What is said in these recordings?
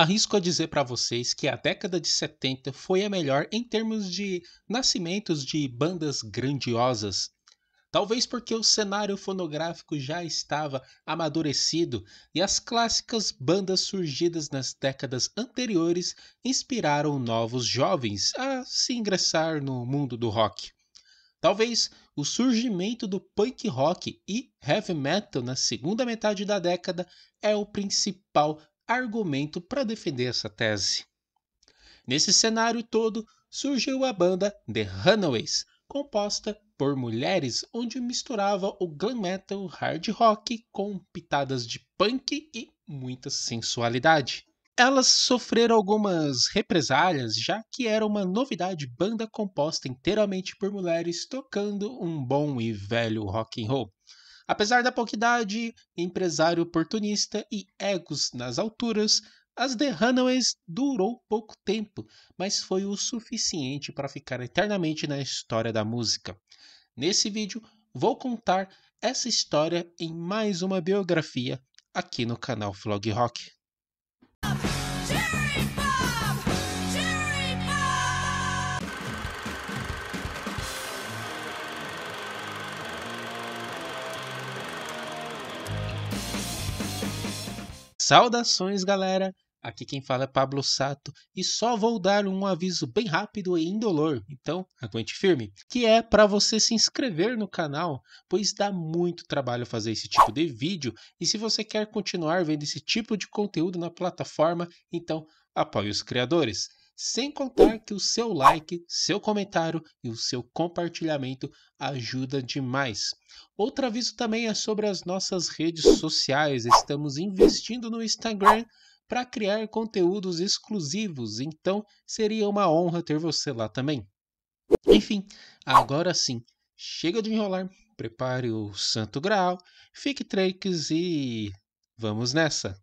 Arrisco a dizer para vocês que a década de 70 foi a melhor em termos de nascimentos de bandas grandiosas. Talvez porque o cenário fonográfico já estava amadurecido e as clássicas bandas surgidas nas décadas anteriores inspiraram novos jovens a se ingressar no mundo do rock. Talvez o surgimento do punk rock e heavy metal na segunda metade da década é o principal argumento para defender essa tese. Nesse cenário todo, surgiu a banda The Runaways, composta por mulheres onde misturava o glam metal hard rock com pitadas de punk e muita sensualidade. Elas sofreram algumas represálias, já que era uma novidade banda composta inteiramente por mulheres tocando um bom e velho rock and roll. Apesar da pouca idade, empresário oportunista e egos nas alturas, as The Runaways durou pouco tempo, mas foi o suficiente para ficar eternamente na história da música. Nesse vídeo, vou contar essa história em mais uma biografia aqui no canal Flog Rock. Saudações, galera! Aqui quem fala é Pablo Sato e só vou dar um aviso bem rápido e indolor, então aguente firme, que é para você se inscrever no canal, pois dá muito trabalho fazer esse tipo de vídeo e se você quer continuar vendo esse tipo de conteúdo na plataforma, então apoie os criadores. Sem contar que o seu like, seu comentário e o seu compartilhamento ajuda demais. Outro aviso também é sobre as nossas redes sociais. Estamos investindo no Instagram para criar conteúdos exclusivos, então seria uma honra ter você lá também. Enfim, agora sim, chega de enrolar, prepare o Santo Graal, fique tranques e vamos nessa!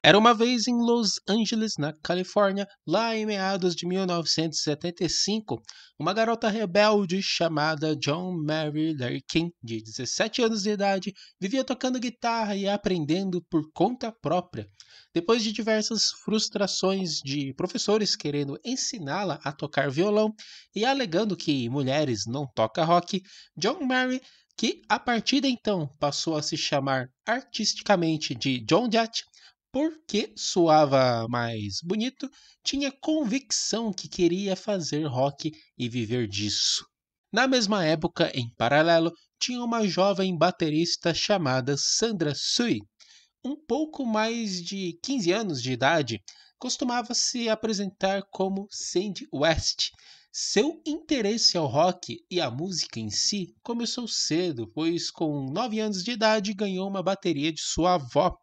Era uma vez em Los Angeles, na Califórnia, lá em meados de 1975, uma garota rebelde chamada John Mary Larkin, de 17 anos de idade, vivia tocando guitarra e aprendendo por conta própria. Depois de diversas frustrações de professores querendo ensiná-la a tocar violão e alegando que mulheres não tocam rock, John Mary que a partir de então passou a se chamar artisticamente de John Jett, porque soava mais bonito, tinha convicção que queria fazer rock e viver disso. Na mesma época, em paralelo, tinha uma jovem baterista chamada Sandra Sui. Um pouco mais de 15 anos de idade, costumava se apresentar como Sandy West. Seu interesse ao rock e à música em si começou cedo, pois com 9 anos de idade ganhou uma bateria de sua avó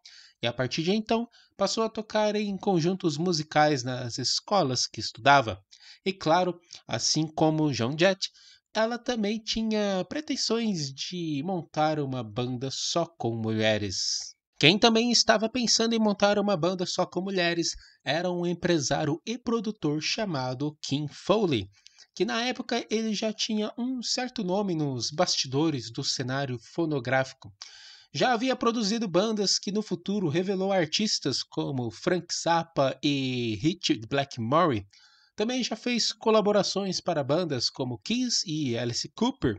e a partir de então passou a tocar em conjuntos musicais nas escolas que estudava. E claro, assim como Joan Jett, ela também tinha pretensões de montar uma banda só com mulheres. Quem também estava pensando em montar uma banda só com mulheres era um empresário e produtor chamado Kim Foley, que na época ele já tinha um certo nome nos bastidores do cenário fonográfico já havia produzido bandas que no futuro revelou artistas como Frank Zappa e Richard Blackmore. Também já fez colaborações para bandas como Kiss e Alice Cooper.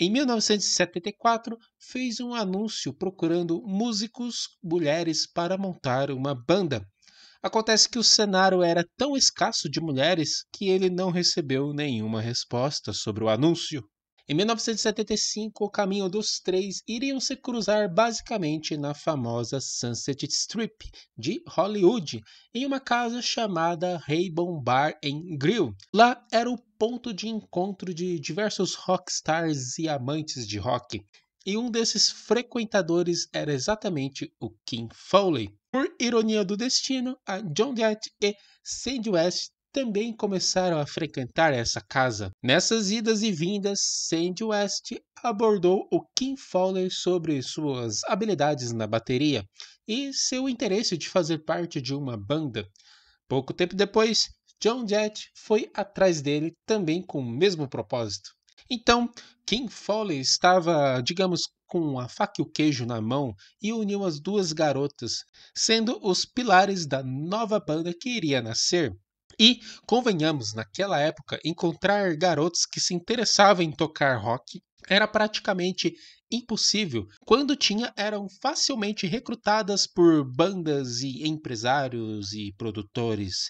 Em 1974, fez um anúncio procurando músicos mulheres para montar uma banda. Acontece que o cenário era tão escasso de mulheres que ele não recebeu nenhuma resposta sobre o anúncio. Em 1975, o caminho dos três iriam se cruzar basicamente na famosa Sunset Strip de Hollywood, em uma casa chamada Raybon Bar and Grill. Lá era o ponto de encontro de diversos rockstars e amantes de rock. E um desses frequentadores era exatamente o Kim Foley. Por ironia do destino, a John Jett e Sandy West também começaram a frequentar essa casa. Nessas idas e vindas, Sandy West abordou o Kim Fowler sobre suas habilidades na bateria e seu interesse de fazer parte de uma banda. Pouco tempo depois, John Jett foi atrás dele também com o mesmo propósito. Então, Kim Foley estava, digamos, com a faca e o queijo na mão e uniu as duas garotas, sendo os pilares da nova banda que iria nascer. E, convenhamos, naquela época, encontrar garotos que se interessavam em tocar rock era praticamente impossível. Quando tinha, eram facilmente recrutadas por bandas e empresários e produtores.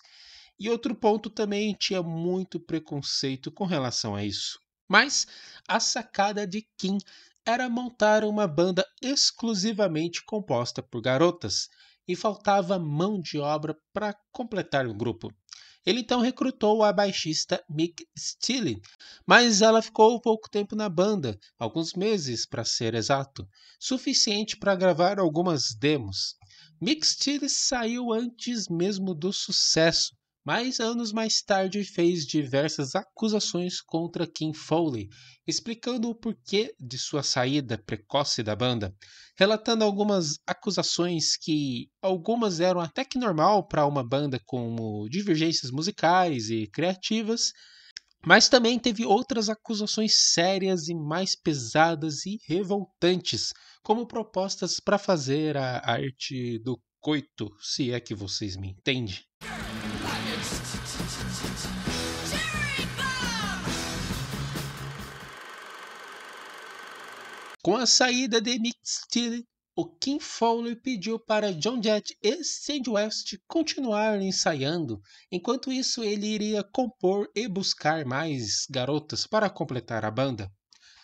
E outro ponto também tinha muito preconceito com relação a isso. Mas a sacada de Kim era montar uma banda exclusivamente composta por garotas e faltava mão de obra para completar o grupo. Ele então recrutou a baixista Mick Steele, mas ela ficou pouco tempo na banda, alguns meses para ser exato, suficiente para gravar algumas demos. Mick Steele saiu antes mesmo do sucesso, mas anos mais tarde fez diversas acusações contra Kim Foley, explicando o porquê de sua saída precoce da banda, relatando algumas acusações que algumas eram até que normal para uma banda como divergências musicais e criativas, mas também teve outras acusações sérias e mais pesadas e revoltantes, como propostas para fazer a arte do coito, se é que vocês me entendem. Com a saída de Mick Steele, o Kim Fowler pediu para John Jett e Sandy West continuarem ensaiando, enquanto isso ele iria compor e buscar mais garotas para completar a banda.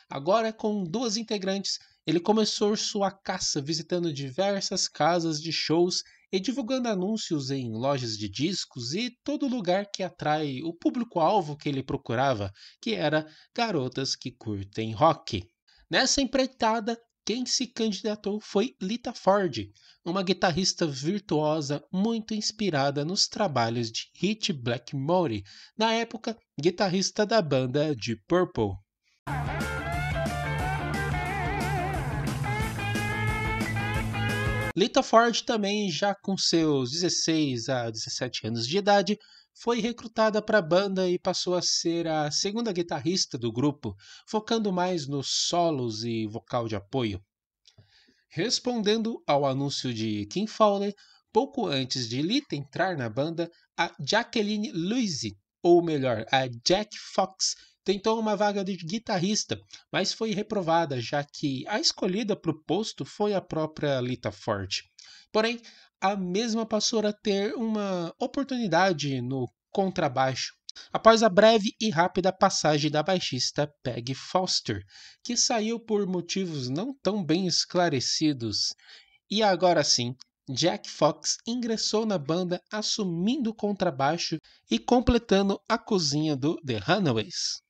Agora, com duas integrantes, ele começou sua caça visitando diversas casas de shows e divulgando anúncios em lojas de discos e todo lugar que atrai o público-alvo que ele procurava, que era garotas que curtem rock. Nessa empreitada, quem se candidatou foi Lita Ford, uma guitarrista virtuosa muito inspirada nos trabalhos de Hit Blackmore, na época guitarrista da banda de Purple. Lita Ford também, já com seus 16 a 17 anos de idade, foi recrutada para a banda e passou a ser a segunda guitarrista do grupo, focando mais nos solos e vocal de apoio. Respondendo ao anúncio de Kim Fowler, pouco antes de Lita entrar na banda, a Jacqueline Louise, ou melhor, a Jack Fox, tentou uma vaga de guitarrista, mas foi reprovada, já que a escolhida para o posto foi a própria Lita Ford. Porém, a mesma passou a ter uma oportunidade no contrabaixo, após a breve e rápida passagem da baixista Peg Foster, que saiu por motivos não tão bem esclarecidos. E agora sim, Jack Fox ingressou na banda assumindo o contrabaixo e completando a cozinha do The Runaways.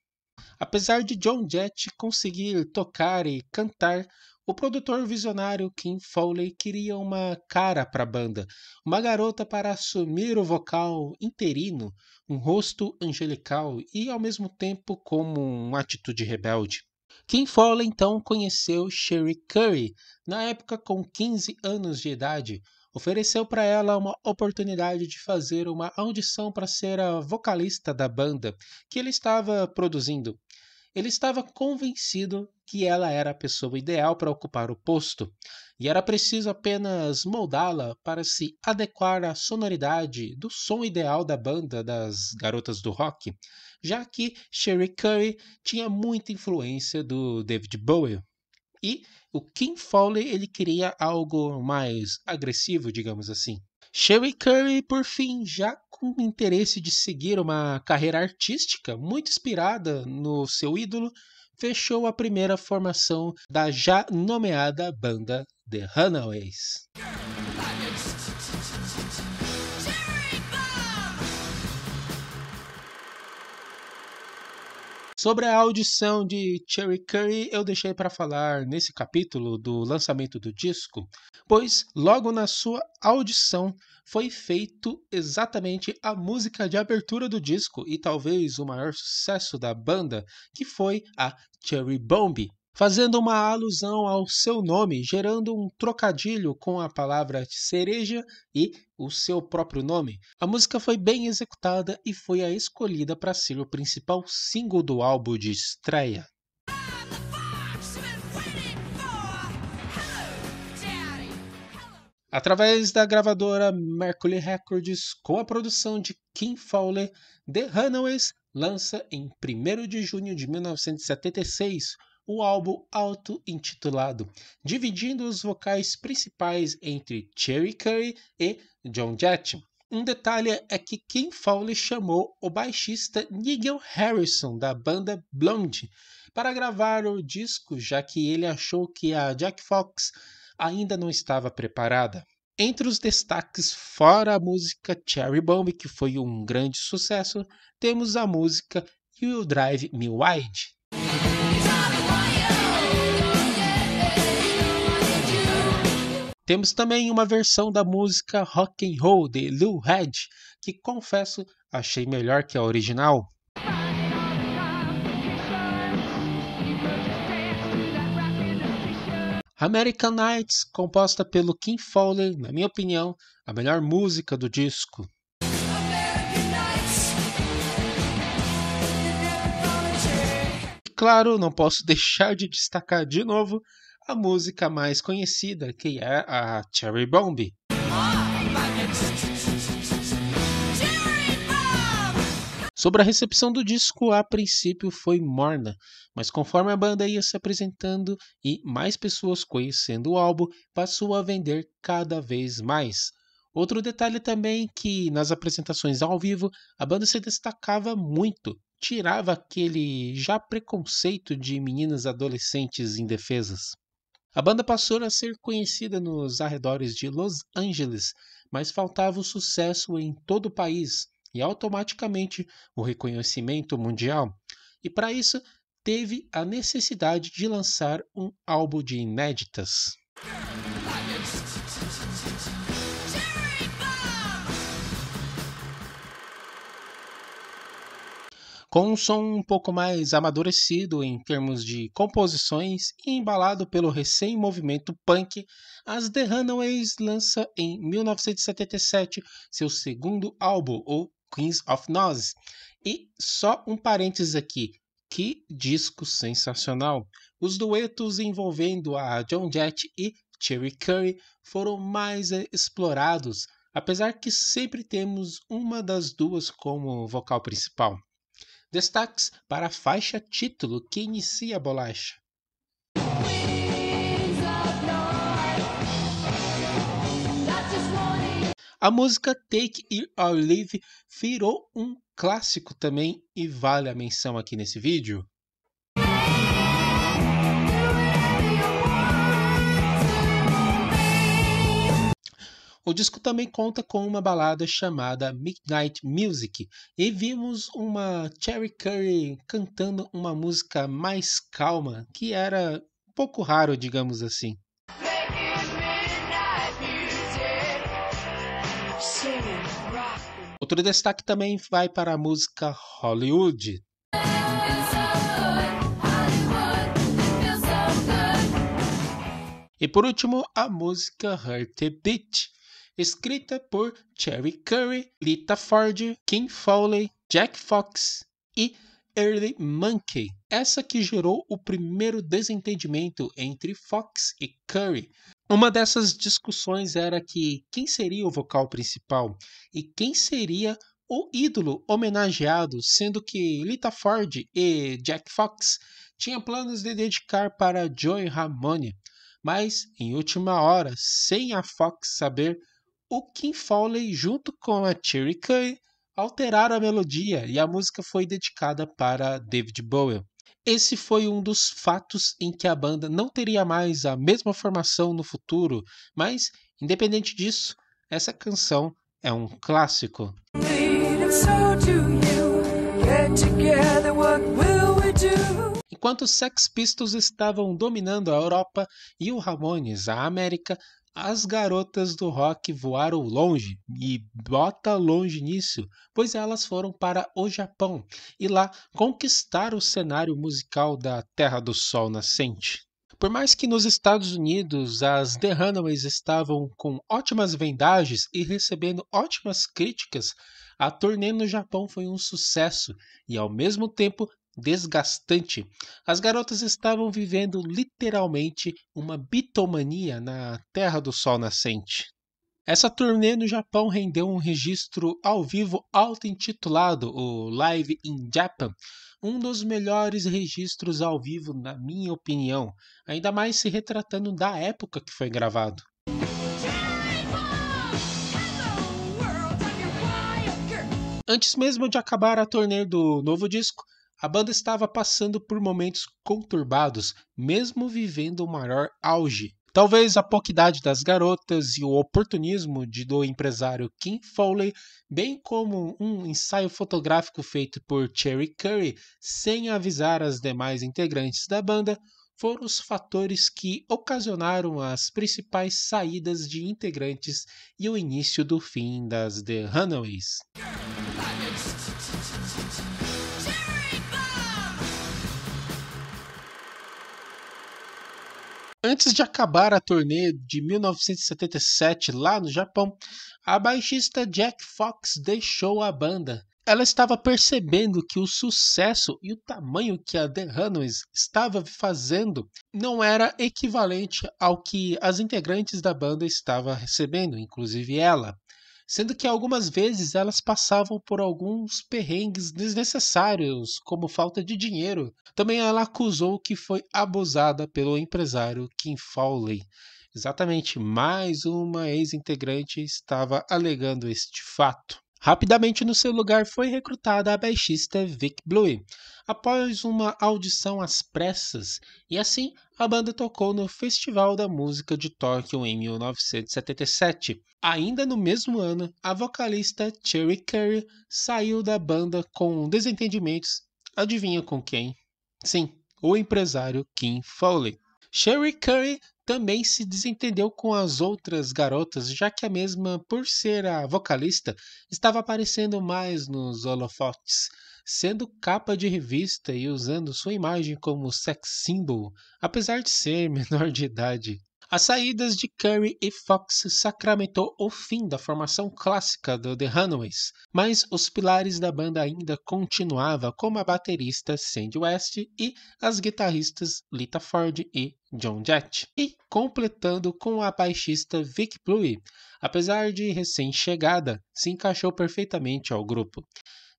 Apesar de John Jett conseguir tocar e cantar, o produtor visionário Kim Foley queria uma cara para a banda, uma garota para assumir o vocal interino, um rosto angelical e ao mesmo tempo como uma atitude rebelde. Kim Foley então conheceu Sherry Curry, na época com 15 anos de idade, ofereceu para ela uma oportunidade de fazer uma audição para ser a vocalista da banda que ele estava produzindo. Ele estava convencido que ela era a pessoa ideal para ocupar o posto, e era preciso apenas moldá-la para se adequar à sonoridade do som ideal da banda das garotas do rock, já que Sherry Curry tinha muita influência do David Bowie. E o Kim Fowley ele queria algo mais agressivo, digamos assim. Sherry Curry, por fim, já com interesse de seguir uma carreira artística muito inspirada no seu ídolo, fechou a primeira formação da já nomeada banda The Runaways. Sobre a audição de Cherry Curry, eu deixei para falar nesse capítulo do lançamento do disco, pois logo na sua audição foi feito exatamente a música de abertura do disco e talvez o maior sucesso da banda, que foi a Cherry Bomb, fazendo uma alusão ao seu nome, gerando um trocadilho com a palavra cereja e o seu próprio nome. A música foi bem executada e foi a escolhida para ser o principal single do álbum de estreia. Através da gravadora Mercury Records, com a produção de Kim Fowler, The Runaways lança em 1 de junho de 1976 o álbum auto-intitulado, dividindo os vocais principais entre Cherry Curry e John Jett. Um detalhe é que Kim Fowley chamou o baixista Nigel Harrison da banda Blonde para gravar o disco, já que ele achou que a Jack Fox ainda não estava preparada. Entre os destaques, fora a música Cherry Bomb, que foi um grande sucesso, temos a música You Drive Me Wide, Temos também uma versão da música Rock and Roll de Lou Reed, que confesso achei melhor que a original. American Nights, composta pelo Kim Fowler, na minha opinião, a melhor música do disco. E claro, não posso deixar de destacar de novo a música mais conhecida, que é a Cherry Bomb. Sobre a recepção do disco, a princípio foi morna, mas conforme a banda ia se apresentando e mais pessoas conhecendo o álbum, passou a vender cada vez mais. Outro detalhe também é que nas apresentações ao vivo a banda se destacava muito, tirava aquele já preconceito de meninas adolescentes indefesas. A banda passou a ser conhecida nos arredores de Los Angeles, mas faltava o sucesso em todo o país e automaticamente o reconhecimento mundial. E para isso, teve a necessidade de lançar um álbum de inéditas. com um som um pouco mais amadurecido em termos de composições e embalado pelo recém-movimento punk, as The Runaways lança em 1977 seu segundo álbum, o Queens of Noise. E só um parênteses aqui, que disco sensacional! Os duetos envolvendo a John Jett e Cherry Curry foram mais explorados, apesar que sempre temos uma das duas como vocal principal. Destaques para a faixa título que inicia a bolacha. A música Take It or Leave virou um clássico também e vale a menção aqui nesse vídeo. O disco também conta com uma balada chamada Midnight Music e vimos uma Cherry Curry cantando uma música mais calma, que era um pouco raro, digamos assim. Outro destaque também vai para a música Hollywood. E por último, a música Hurt Beat, escrita por Cherry Curry, Lita Ford, Kim Foley, Jack Fox e Early Monkey, essa que gerou o primeiro desentendimento entre Fox e Curry. Uma dessas discussões era que quem seria o vocal principal e quem seria o ídolo homenageado, sendo que Lita Ford e Jack Fox tinham planos de dedicar para Joy Ramone, mas em última hora, sem a Fox saber, o Kim Fowley, junto com a Cherry Kay, alteraram a melodia e a música foi dedicada para David Bowie. Esse foi um dos fatos em que a banda não teria mais a mesma formação no futuro, mas, independente disso, essa canção é um clássico. Enquanto os Sex Pistols estavam dominando a Europa e o Ramones a América, as garotas do rock voaram longe, e bota longe nisso, pois elas foram para o Japão e lá conquistaram o cenário musical da Terra do Sol Nascente. Por mais que nos Estados Unidos as The Runaways estavam com ótimas vendagens e recebendo ótimas críticas, a turnê no Japão foi um sucesso e, ao mesmo tempo, desgastante. As garotas estavam vivendo literalmente uma bitomania na Terra do Sol Nascente. Essa turnê no Japão rendeu um registro ao vivo auto-intitulado o Live in Japan, um dos melhores registros ao vivo, na minha opinião, ainda mais se retratando da época que foi gravado. Antes mesmo de acabar a turnê do novo disco, a banda estava passando por momentos conturbados, mesmo vivendo o maior auge. Talvez a pouquidade das garotas e o oportunismo de, do empresário Kim Foley, bem como um ensaio fotográfico feito por Cherry Curry sem avisar as demais integrantes da banda, foram os fatores que ocasionaram as principais saídas de integrantes e o início do fim das The Runaways. Antes de acabar a turnê de 1977 lá no Japão, a baixista Jack Fox deixou a banda. Ela estava percebendo que o sucesso e o tamanho que a The Runaways estava fazendo não era equivalente ao que as integrantes da banda estavam recebendo, inclusive ela sendo que algumas vezes elas passavam por alguns perrengues desnecessários, como falta de dinheiro. Também ela acusou que foi abusada pelo empresário Kim Fowley. Exatamente, mais uma ex-integrante estava alegando este fato. Rapidamente no seu lugar foi recrutada a baixista Vic Blue, após uma audição às pressas, e assim a banda tocou no Festival da Música de Tóquio em 1977. Ainda no mesmo ano, a vocalista Cherry Curry saiu da banda com desentendimentos. Adivinha com quem? Sim, o empresário Kim Foley. Cherry Curry também se desentendeu com as outras garotas, já que a mesma, por ser a vocalista, estava aparecendo mais nos holofotes sendo capa de revista e usando sua imagem como sex symbol, apesar de ser menor de idade. As saídas de Curry e Fox sacramentou o fim da formação clássica do The Runaways, mas os pilares da banda ainda continuavam como a baterista Sandy West e as guitarristas Lita Ford e John Jett, e completando com a baixista Vic Bluey, apesar de recém-chegada, se encaixou perfeitamente ao grupo.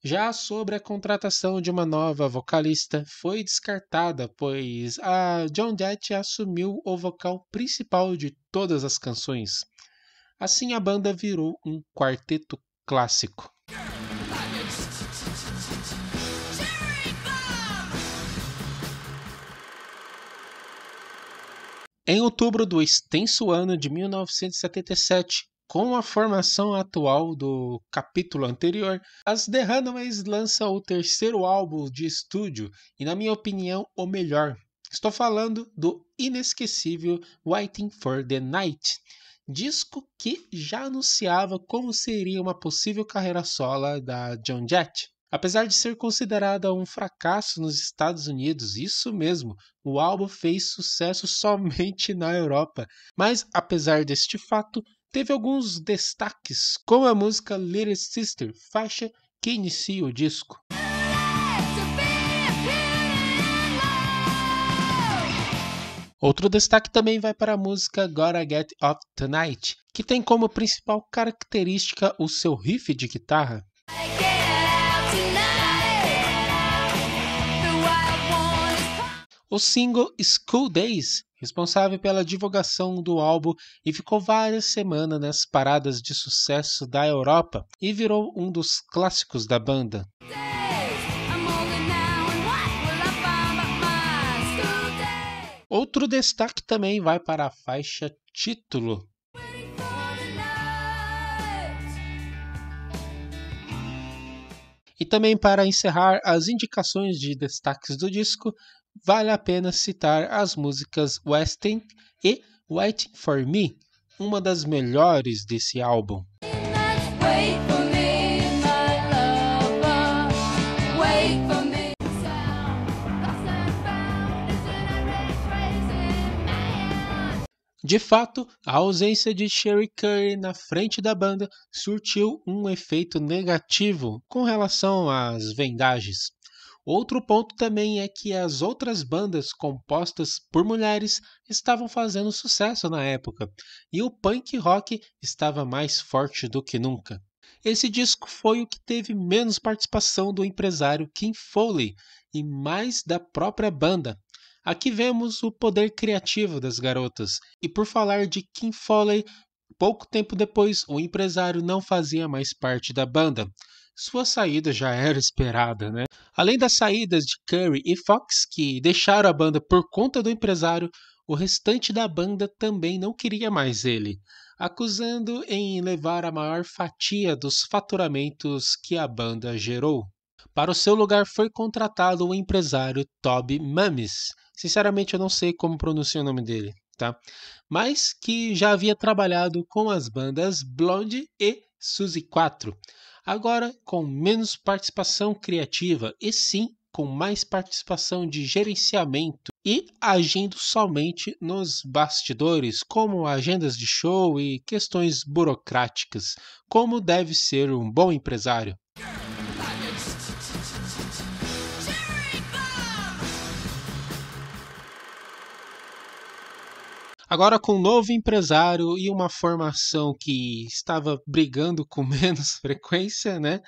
Já sobre a contratação de uma nova vocalista, foi descartada, pois a John Jett assumiu o vocal principal de todas as canções. Assim, a banda virou um quarteto clássico. Em outubro do extenso ano de 1977, com a formação atual do capítulo anterior, as The Runaways lançam o terceiro álbum de estúdio e, na minha opinião, o melhor. Estou falando do inesquecível Waiting for the Night, disco que já anunciava como seria uma possível carreira sola da John Jett. Apesar de ser considerada um fracasso nos Estados Unidos, isso mesmo, o álbum fez sucesso somente na Europa. Mas, apesar deste fato, teve alguns destaques, como a música Little Sister, faixa que inicia o disco. Outro destaque também vai para a música Gotta Get Off Tonight, que tem como principal característica o seu riff de guitarra. O single School Days responsável pela divulgação do álbum e ficou várias semanas nas paradas de sucesso da Europa e virou um dos clássicos da banda. Outro destaque também vai para a faixa título E também para encerrar as indicações de destaques do disco, vale a pena citar as músicas Westing e Waiting for Me, uma das melhores desse álbum. De fato, a ausência de Sherry Curry na frente da banda surtiu um efeito negativo com relação às vendagens. Outro ponto também é que as outras bandas compostas por mulheres estavam fazendo sucesso na época, e o punk rock estava mais forte do que nunca. Esse disco foi o que teve menos participação do empresário Kim Foley e mais da própria banda. Aqui vemos o poder criativo das garotas. E por falar de Kim Foley, pouco tempo depois o empresário não fazia mais parte da banda. Sua saída já era esperada, né? Além das saídas de Curry e Fox, que deixaram a banda por conta do empresário, o restante da banda também não queria mais ele, acusando em levar a maior fatia dos faturamentos que a banda gerou. Para o seu lugar foi contratado o empresário Toby Mames. Sinceramente, eu não sei como pronuncia o nome dele, tá? Mas que já havia trabalhado com as bandas Blonde e Suzy 4 agora com menos participação criativa e sim com mais participação de gerenciamento e agindo somente nos bastidores, como agendas de show e questões burocráticas, como deve ser um bom empresário. Agora, com um novo empresário e uma formação que estava brigando com menos frequência, né,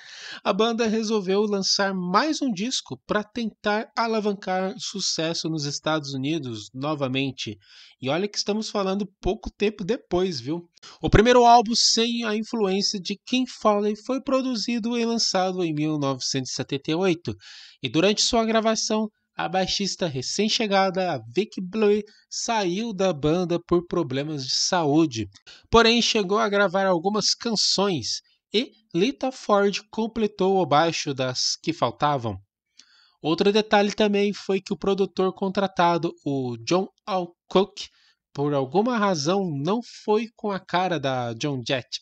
a banda resolveu lançar mais um disco para tentar alavancar sucesso nos Estados Unidos novamente. E olha que estamos falando pouco tempo depois, viu? O primeiro álbum sem a influência de Kim Foley foi produzido e lançado em 1978, e durante sua gravação a baixista recém-chegada, a Vic Blue, saiu da banda por problemas de saúde. Porém, chegou a gravar algumas canções e Lita Ford completou o baixo das que faltavam. Outro detalhe também foi que o produtor contratado, o John Alcock, por alguma razão não foi com a cara da John Jett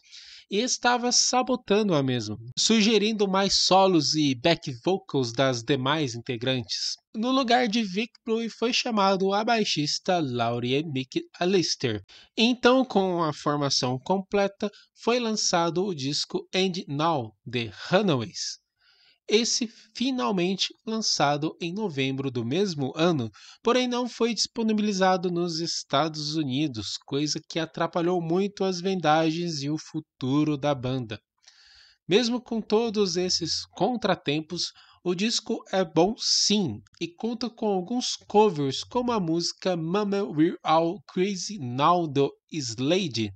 e estava sabotando-a mesmo, sugerindo mais solos e back vocals das demais integrantes. No lugar de Vic Blue foi chamado a baixista Laurie McAllister. Então, com a formação completa, foi lançado o disco End Now, The Runaways esse finalmente lançado em novembro do mesmo ano, porém não foi disponibilizado nos Estados Unidos, coisa que atrapalhou muito as vendagens e o futuro da banda. Mesmo com todos esses contratempos, o disco é bom sim e conta com alguns covers, como a música Mama We're All Crazy Now do Slade.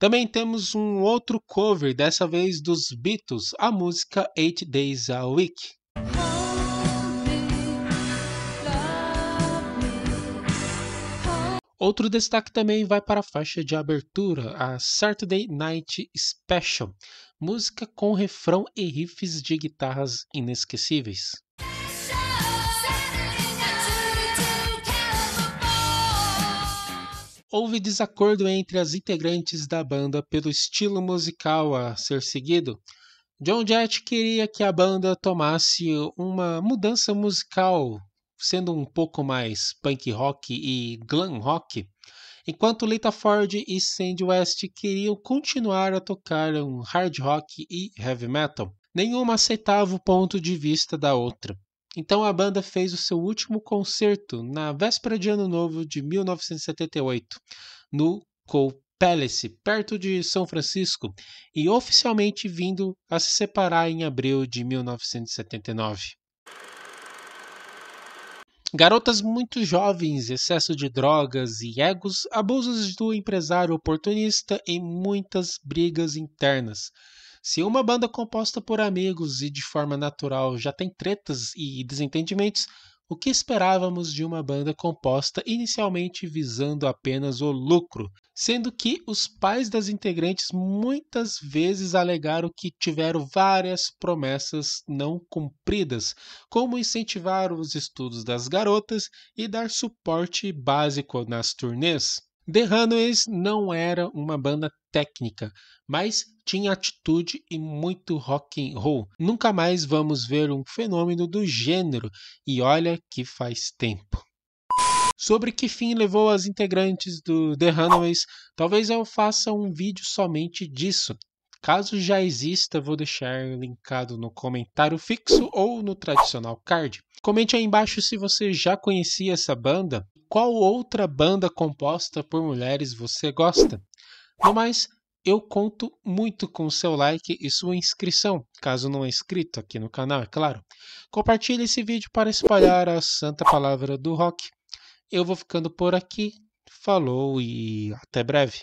Também temos um outro cover, dessa vez dos Beatles, a música Eight Days a Week. Outro destaque também vai para a faixa de abertura, a Saturday Night Special, música com refrão e riffs de guitarras inesquecíveis. houve desacordo entre as integrantes da banda pelo estilo musical a ser seguido. John Jett queria que a banda tomasse uma mudança musical, sendo um pouco mais punk rock e glam rock, enquanto Lita Ford e Sandy West queriam continuar a tocar um hard rock e heavy metal. Nenhuma aceitava o ponto de vista da outra. Então a banda fez o seu último concerto na véspera de Ano Novo de 1978, no Cole Palace, perto de São Francisco, e oficialmente vindo a se separar em abril de 1979. Garotas muito jovens, excesso de drogas e egos, abusos do empresário oportunista e muitas brigas internas. Se uma banda composta por amigos e de forma natural já tem tretas e desentendimentos, o que esperávamos de uma banda composta inicialmente visando apenas o lucro, sendo que os pais das integrantes muitas vezes alegaram que tiveram várias promessas não cumpridas, como incentivar os estudos das garotas e dar suporte básico nas turnês. The Runaways não era uma banda técnica, mas tinha atitude e muito rock and roll. Nunca mais vamos ver um fenômeno do gênero, e olha que faz tempo. Sobre que fim levou as integrantes do The Runaways, talvez eu faça um vídeo somente disso. Caso já exista, vou deixar linkado no comentário fixo ou no tradicional card. Comente aí embaixo se você já conhecia essa banda, qual outra banda composta por mulheres você gosta. No mais, eu conto muito com seu like e sua inscrição, caso não é inscrito aqui no canal, é claro. Compartilhe esse vídeo para espalhar a santa palavra do rock. Eu vou ficando por aqui. Falou e até breve.